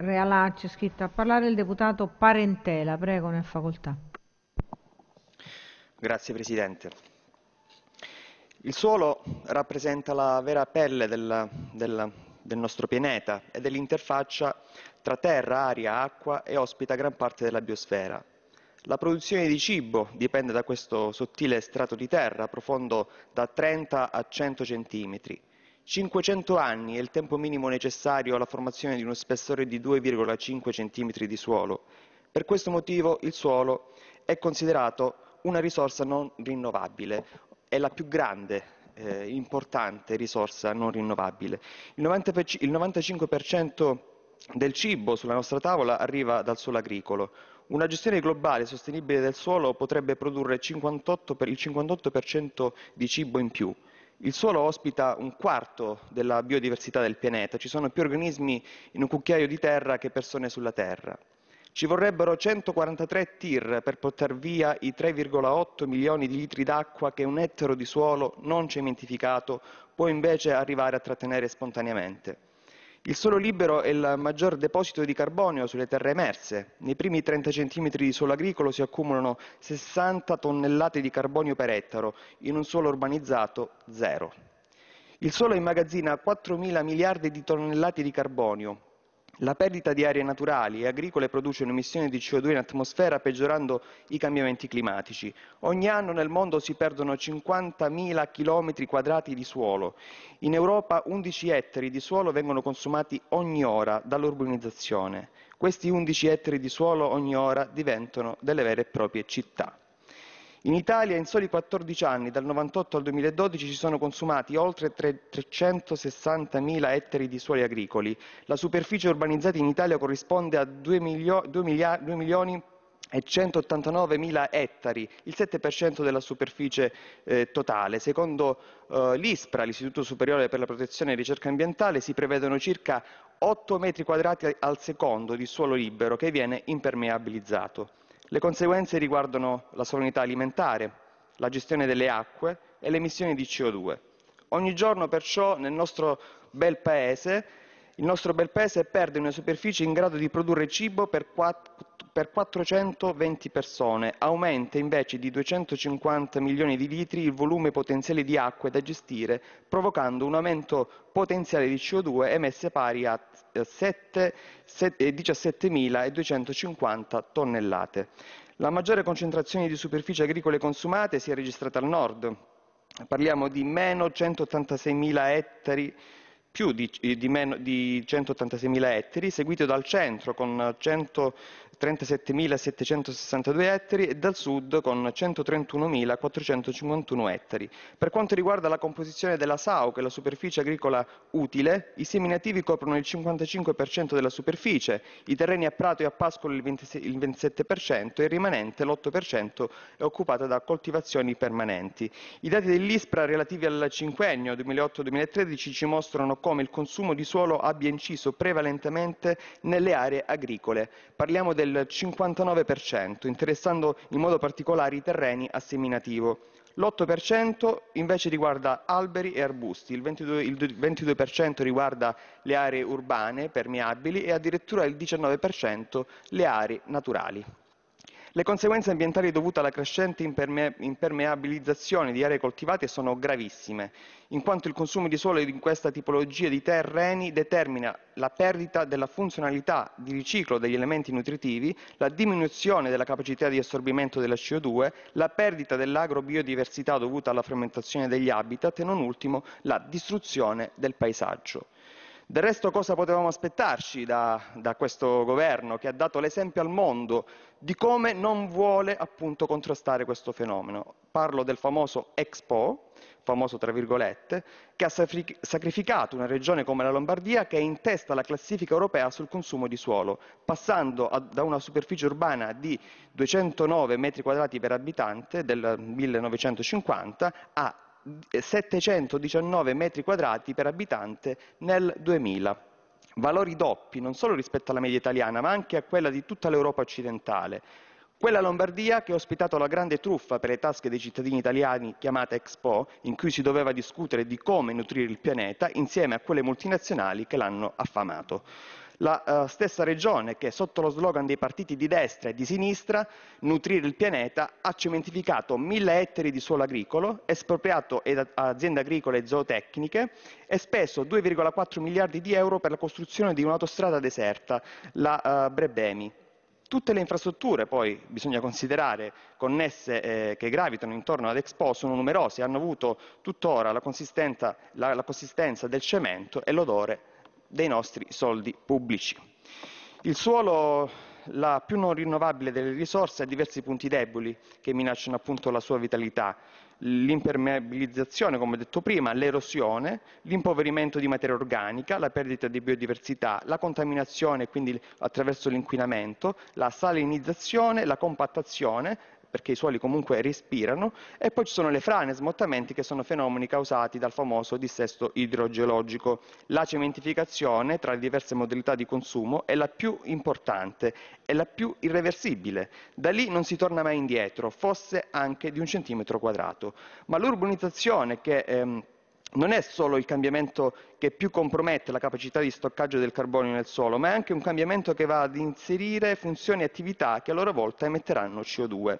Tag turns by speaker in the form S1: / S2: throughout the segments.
S1: Realacci, iscritto a parlare il deputato Parentela. Prego, ne facoltà. Grazie Presidente. Il suolo rappresenta la vera pelle del, del, del nostro pianeta ed è l'interfaccia tra terra, aria, acqua e ospita gran parte della biosfera. La produzione di cibo dipende da questo sottile strato di terra, profondo da 30 a 100 centimetri. 500 anni è il tempo minimo necessario alla formazione di uno spessore di 2,5 cm di suolo. Per questo motivo il suolo è considerato una risorsa non rinnovabile, è la più grande, eh, importante risorsa non rinnovabile. Il, 90, il 95% del cibo sulla nostra tavola arriva dal suolo agricolo. Una gestione globale sostenibile del suolo potrebbe produrre 58 per, il 58% di cibo in più. Il suolo ospita un quarto della biodiversità del pianeta, ci sono più organismi in un cucchiaio di terra che persone sulla Terra. Ci vorrebbero 143 tir per portare via i 3,8 milioni di litri d'acqua che un ettaro di suolo non cementificato può invece arrivare a trattenere spontaneamente. Il suolo libero è il maggior deposito di carbonio sulle terre emerse. Nei primi 30 cm di suolo agricolo si accumulano 60 tonnellate di carbonio per ettaro, in un suolo urbanizzato zero. Il suolo immagazzina 4.000 miliardi di tonnellate di carbonio, la perdita di aree naturali e agricole produce un'emissione di CO2 in atmosfera peggiorando i cambiamenti climatici. Ogni anno nel mondo si perdono 50.000 km quadrati di suolo. In Europa 11 ettari di suolo vengono consumati ogni ora dall'urbanizzazione. Questi 11 ettari di suolo ogni ora diventano delle vere e proprie città. In Italia in soli 14 anni, dal 1998 al 2012, si sono consumati oltre 360.000 ettari di suoli agricoli. La superficie urbanizzata in Italia corrisponde a 2, milio- 2 milioni e 189.000 ettari, il 7% della superficie eh, totale. Secondo eh, l'ISPRA, l'Istituto Superiore per la Protezione e Ricerca Ambientale, si prevedono circa 8 metri quadrati al secondo di suolo libero che viene impermeabilizzato. Le conseguenze riguardano la sovranità alimentare, la gestione delle acque e le emissioni di CO2. Ogni giorno perciò nel nostro bel paese il nostro bel paese perde una superficie in grado di produrre cibo per, per 420 persone, aumenta invece di 250 milioni di litri il volume potenziale di acque da gestire, provocando un aumento potenziale di CO2 emesse pari a 17.250 eh, eh, tonnellate. La maggiore concentrazione di superfici agricole consumate si è registrata al nord. Parliamo di meno 186.000 ettari più di, eh, di, meno, di 186.000 ettari, seguito dal centro con 100, 37.762 ettari e dal sud con 131.451 ettari. Per quanto riguarda la composizione della SAU, che è la superficie agricola utile, i seminativi coprono il 55% della superficie, i terreni a prato e a pascolo il 27% e il rimanente, l'8%, è occupata da coltivazioni permanenti. I dati dell'ISPRA relativi al cinquennio 2008-2013 ci mostrano come il consumo di suolo abbia inciso prevalentemente nelle aree agricole. Parliamo del del 59%, interessando in modo particolare i terreni a seminativo. L'8% invece riguarda alberi e arbusti, il 22%, il 22 riguarda le aree urbane permeabili e addirittura il 19% le aree naturali. Le conseguenze ambientali dovute alla crescente impermeabilizzazione di aree coltivate sono gravissime, in quanto il consumo di suolo in questa tipologia di terreni determina la perdita della funzionalità di riciclo degli elementi nutritivi, la diminuzione della capacità di assorbimento della CO2, la perdita dell'agrobiodiversità dovuta alla frammentazione degli habitat e non ultimo la distruzione del paesaggio. Del resto cosa potevamo aspettarci da, da questo governo che ha dato l'esempio al mondo di come non vuole appunto contrastare questo fenomeno? Parlo del famoso Expo, famoso tra virgolette, che ha sacrificato una regione come la Lombardia che è in testa alla classifica europea sul consumo di suolo, passando a, da una superficie urbana di 209 metri quadrati per abitante del 1950 a 719 metri quadrati per abitante nel 2000 valori doppi non solo rispetto alla media italiana ma anche a quella di tutta l'Europa occidentale. Quella Lombardia che ha ospitato la grande truffa per le tasche dei cittadini italiani chiamata Expo, in cui si doveva discutere di come nutrire il pianeta insieme a quelle multinazionali che l'hanno affamato la uh, stessa regione che sotto lo slogan dei partiti di destra e di sinistra, nutrire il pianeta, ha cementificato mille ettari di suolo agricolo, espropriato a aziende agricole e zootecniche e speso 2,4 miliardi di euro per la costruzione di un'autostrada deserta, la uh, Brebemi. Tutte le infrastrutture, poi bisogna considerare, connesse eh, che gravitano intorno ad Expo, sono numerose, e hanno avuto tuttora la la, la consistenza del cemento e l'odore dei nostri soldi pubblici. Il suolo, la più non rinnovabile delle risorse, ha diversi punti deboli che minacciano appunto la sua vitalità. L'impermeabilizzazione, come detto prima, l'erosione, l'impoverimento di materia organica, la perdita di biodiversità, la contaminazione, quindi attraverso l'inquinamento, la salinizzazione, la compattazione, perché i suoli comunque respirano, e poi ci sono le frane, smottamenti, che sono fenomeni causati dal famoso dissesto idrogeologico. La cementificazione, tra le diverse modalità di consumo, è la più importante, è la più irreversibile. Da lì non si torna mai indietro, fosse anche di un centimetro quadrato. Ma l'urbanizzazione che... Ehm, non è solo il cambiamento che più compromette la capacità di stoccaggio del carbonio nel suolo, ma è anche un cambiamento che va ad inserire funzioni e attività che a loro volta emetteranno CO2.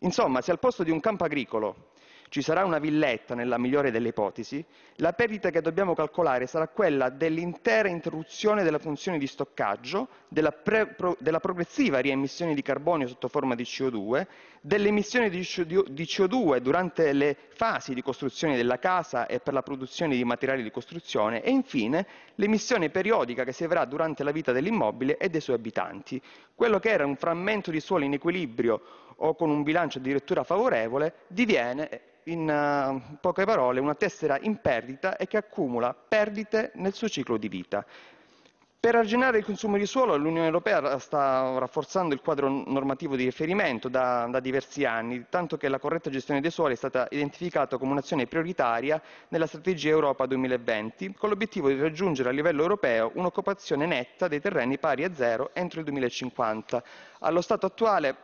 S1: Insomma, se al posto di un campo agricolo ci sarà una villetta, nella migliore delle ipotesi, la perdita che dobbiamo calcolare sarà quella dell'intera interruzione della funzione di stoccaggio, della, pre- pro- della progressiva riemissione di carbonio sotto forma di CO2, dell'emissione di, CO2 durante le fasi di costruzione della casa e per la produzione di materiali di costruzione e infine l'emissione periodica che si avrà durante la vita dell'immobile e dei suoi abitanti. Quello che era un frammento di suolo in equilibrio o con un bilancio addirittura favorevole, diviene in eh, poche parole una tessera in perdita e che accumula perdite nel suo ciclo di vita. Per arginare il consumo di suolo l'Unione Europea sta rafforzando il quadro normativo di riferimento da, da, diversi anni, tanto che la corretta gestione dei suoli è stata identificata come un'azione prioritaria nella strategia Europa 2020, con l'obiettivo di raggiungere a livello europeo un'occupazione netta dei terreni pari a zero entro il 2050. Allo stato attuale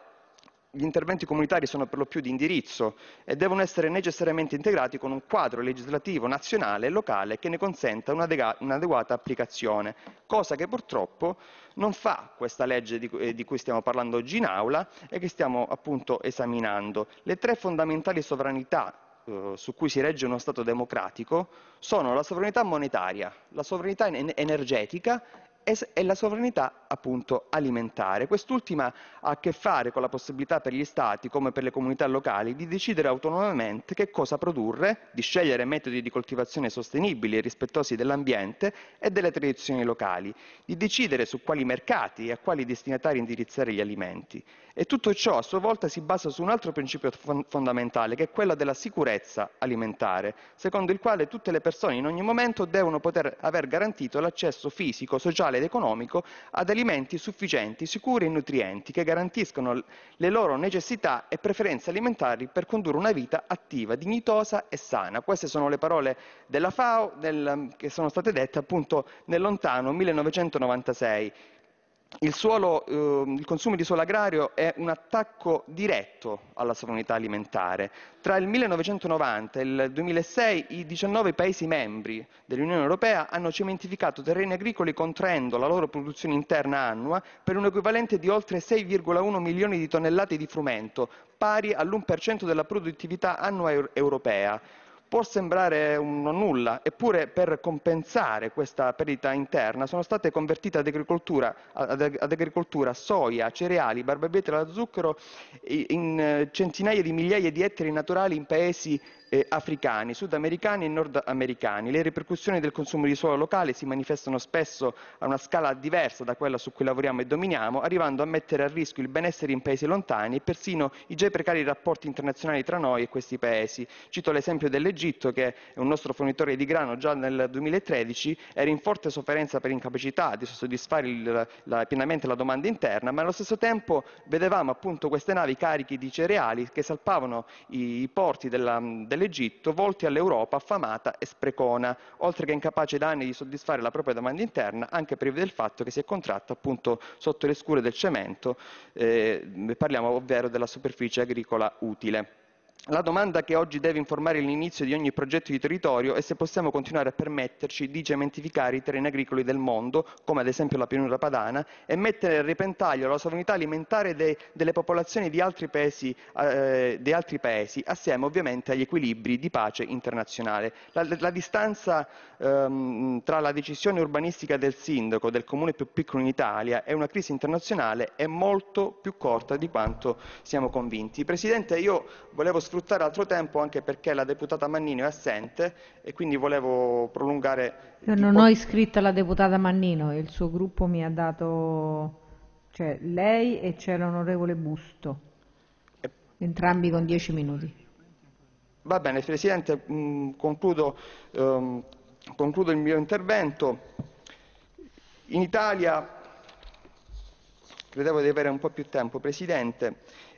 S1: gli interventi comunitari sono per lo più di indirizzo e devono essere necessariamente integrati con un quadro legislativo nazionale e locale che ne consenta un'adeguata applicazione, cosa che purtroppo non fa questa legge eh, di, cui stiamo parlando oggi in aula e che stiamo appunto esaminando. Le tre fondamentali sovranità eh, su cui si regge uno Stato democratico sono la sovranità monetaria, la sovranità energetica e la sovranità appunto alimentare. Quest'ultima ha a che fare con la possibilità per gli stati, come per le comunità locali, di decidere autonomamente che cosa produrre, di scegliere metodi di coltivazione sostenibili e rispettosi dell'ambiente e delle tradizioni locali, di decidere su quali mercati e a quali destinatari indirizzare gli alimenti. E tutto ciò a sua volta si basa su un altro principio fondamentale, che è quello della sicurezza alimentare, secondo il quale tutte le persone in ogni momento devono poter aver garantito l'accesso fisico, sociale sociale ed economico ad alimenti sufficienti, sicuri e nutrienti che garantiscano le loro necessità e preferenze alimentari per condurre una vita attiva, dignitosa e sana. Queste sono le parole della FAO del, che sono state dette appunto nel lontano 1996 il, suolo, eh, il, consumo di suolo agrario è un attacco diretto alla sovranità alimentare. Tra il 1990 e il 2006 i 19 Paesi membri dell'Unione Europea hanno cementificato terreni agricoli contraendo la loro produzione interna annua per un equivalente di oltre 6,1 milioni di tonnellate di frumento, pari all'1% della produttività annua europea Può sembrare un non nulla, eppure per compensare questa perdita interna sono state convertite ad agricoltura, ad, ad agricoltura soia, cereali, barbabietola, zucchero in eh, centinaia di migliaia di ettari naturali in paesi eh, africani, sudamericani e nordamericani. Le ripercussioni del consumo di suolo locale si manifestano spesso a una scala diversa da quella su cui lavoriamo e dominiamo, arrivando a mettere a rischio il benessere in paesi lontani e persino i già precari rapporti internazionali tra noi e questi paesi. Cito l'esempio dell'Egitto che è un nostro fornitore di grano già nel 2013, era in forte sofferenza per incapacità di soddisfare il, la, pienamente la domanda interna, ma allo stesso tempo vedevamo appunto queste navi cariche di cereali che salpavano i, i porti dell'Egitto. delle dell'Egitto volti all'Europa affamata e sprecona, oltre che incapace da anni di soddisfare la propria domanda interna, anche privi del fatto che si è contratta appunto sotto le scure del cemento, eh, parliamo ovvero della superficie agricola utile. La domanda che oggi deve informare l'inizio di ogni progetto di territorio è se possiamo continuare a permetterci di cementificare i terreni agricoli del mondo, come ad esempio la pianura padana, e mettere a repentaglio la sovranità alimentare de, delle popolazioni di altri, paesi, eh, di altri, paesi, assieme ovviamente agli equilibri di pace internazionale. La, la distanza ehm, tra la decisione urbanistica del sindaco del comune più piccolo in Italia e una crisi internazionale è molto più corta di quanto siamo convinti. Presidente, io volevo sfruttare altro tempo anche perché la deputata Mannino è assente e quindi volevo prolungare... Io non ho iscritto la deputata Mannino il suo gruppo mi ha dato... cioè lei e c'è l'onorevole Busto, entrambi con dieci minuti. Va bene, Presidente, mh, mm, concludo, ehm, concludo il mio intervento. In Italia, credevo di avere un po' più tempo, Presidente,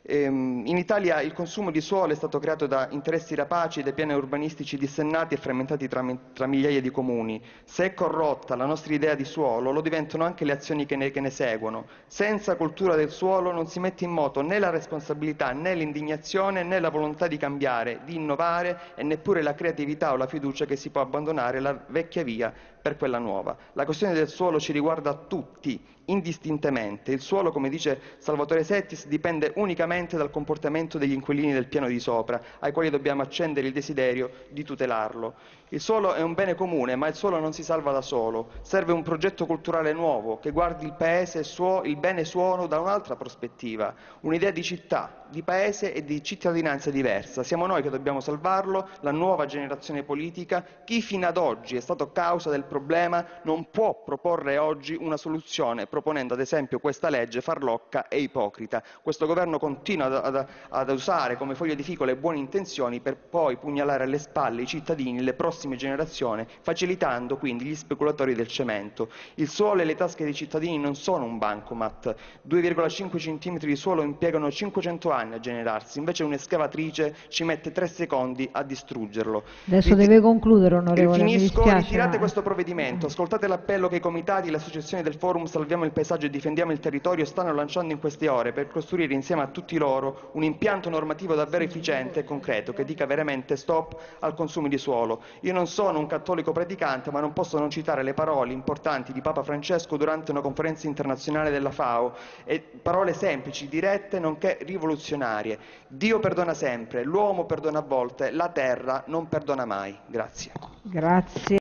S1: Ehm, in Italia il consumo di suolo è stato creato da interessi rapaci e dai piani urbanistici dissennati e frammentati tra, tra, migliaia di comuni. Se è corrotta la nostra idea di suolo, lo diventano anche le azioni che ne, che ne seguono. Senza cultura del suolo non si mette in moto né la responsabilità, né l'indignazione, né la volontà di cambiare, di innovare e neppure la creatività o la fiducia che si può abbandonare la vecchia via per quella nuova. La questione del suolo ci riguarda tutti, indistintamente. Il suolo, come dice Salvatore Settis, dipende unicamente dal comportamento degli inquilini del piano di sopra, ai quali dobbiamo accendere il desiderio di tutelarlo. Il suolo è un bene comune, ma il suolo non si salva da solo. Serve un progetto culturale nuovo che guardi il paese il bene suolo da un'altra prospettiva, un'idea di città, di paese e di cittadinanza diversa. Siamo noi che dobbiamo salvarlo, la nuova generazione politica. Chi fino ad oggi è stato causa del problema non può proporre oggi una soluzione, proponendo ad esempio questa legge farlocca e ipocrita. Questo governo continua ad, ad, ad usare come foglia di fico le buone intenzioni per poi pugnalare alle spalle i cittadini le prossime prossime generazioni, facilitando quindi gli speculatori del cemento. Il suolo e le tasche dei cittadini non sono un bancomat. 2,5 cm di suolo impiegano 500 anni a generarsi, invece un'escavatrice ci mette 3 secondi a distruggerlo. Adesso Rit deve concludere, onorevole. Finisco, ritirate questo provvedimento, ascoltate l'appello che i comitati e l'associazione del forum Salviamo il paesaggio e difendiamo il territorio stanno lanciando in queste ore per costruire insieme a tutti loro un impianto normativo davvero efficiente e concreto che dica veramente stop al consumo di suolo. Io non sono un cattolico predicante, ma non posso non citare le parole importanti di Papa Francesco durante una conferenza internazionale della FAO, e parole semplici, dirette, nonché rivoluzionarie. Dio perdona sempre, l'uomo perdona a volte, la terra non perdona mai. Grazie. Grazie.